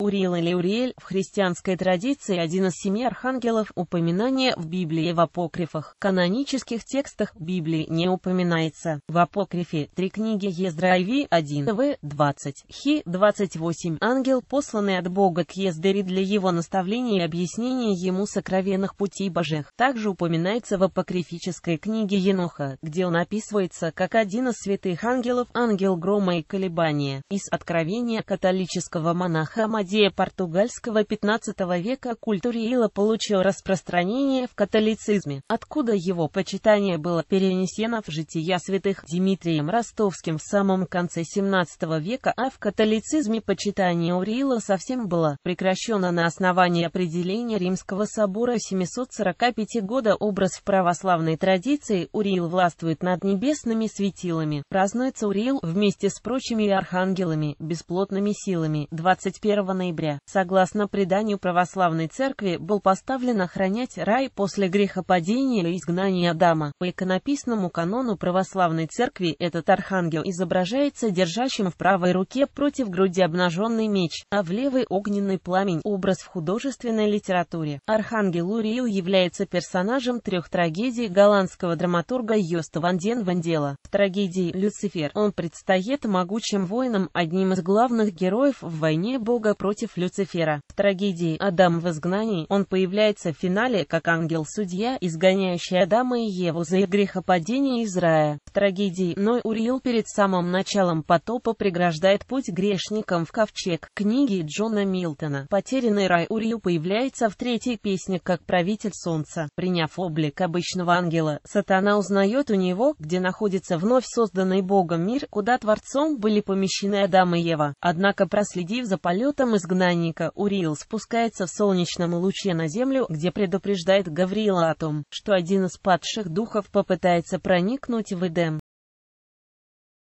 Уриил или Уриэль в христианской традиции один из семи архангелов, упоминание в Библии в апокрифах, канонических текстах Библии не упоминается. В апокрифе три книги Ездра Иви 1 В 20 Хи 28 ангел, посланный от Бога к Ездери для его наставления и объяснения ему сокровенных путей Божьих. также упоминается в апокрифической книге Еноха, где он описывается как один из святых ангелов, ангел грома и колебания, из откровения католического монаха Мадина идея португальского XV века культурила получил распространение в католицизме, откуда его почитание было перенесено в жития святых Дмитрием Ростовским в самом конце XVII века, а в католицизме почитание Уриила совсем было прекращено на основании определения Римского собора 745 года образ в православной традиции Уриил властвует над небесными светилами, празднуется Уриил вместе с прочими архангелами, бесплотными силами. 21 ноября, согласно преданию православной церкви, был поставлен охранять рай после грехопадения и изгнания Адама. По иконописному канону православной церкви этот архангел изображается держащим в правой руке против груди обнаженный меч, а в левой огненный пламень – образ в художественной литературе. Архангел Уриил является персонажем трех трагедий голландского драматурга Йоста Ванден Вандела. В трагедии «Люцифер» он предстает могучим воином, одним из главных героев в войне Бога против против Люцифера. В трагедии «Адам в изгнании» он появляется в финале как ангел-судья, изгоняющий Адама и Еву за их грехопадение из рая. В трагедии «Ной Уриил» перед самым началом потопа преграждает путь грешникам в ковчег. Книги Джона Милтона «Потерянный рай Уриил» появляется в третьей песне как правитель солнца. Приняв облик обычного ангела, сатана узнает у него, где находится вновь созданный Богом мир, куда Творцом были помещены Адам и Ева. Однако проследив за полетом и изгнанника, Урил спускается в солнечном луче на землю, где предупреждает Гавриила о том, что один из падших духов попытается проникнуть в Эдем.